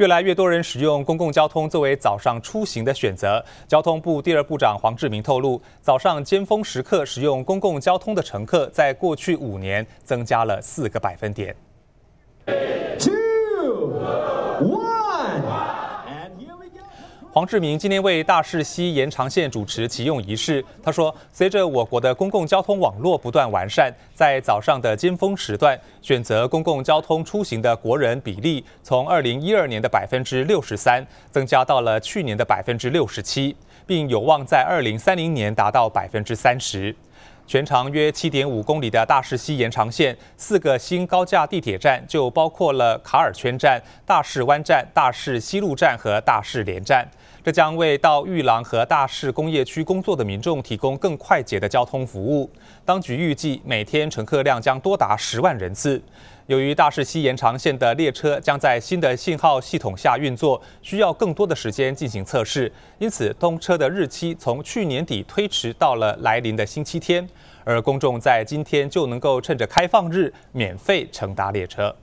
越来越多人使用公共交通作为早上出行的选择。交通部第二部长黄志明透露，早上尖峰时刻使用公共交通的乘客，在过去五年增加了四个百分点。黄志明今天为大市西延长线主持启用仪式。他说：“随着我国的公共交通网络不断完善，在早上的尖峰时段选择公共交通出行的国人比例，从二零一二年的百分之六十三，增加到了去年的百分之六十七，并有望在二零三零年达到百分之三十。”全长约七点五公里的大市西延长线，四个新高架地铁站就包括了卡尔圈站、大市湾站、大市西路站和大市连站。这将为到玉郎和大市工业区工作的民众提供更快捷的交通服务。当局预计每天乘客量将多达十万人次。由于大市西延长线的列车将在新的信号系统下运作，需要更多的时间进行测试，因此通车的日期从去年底推迟到了来临的星期天。而公众在今天就能够趁着开放日免费乘搭列车。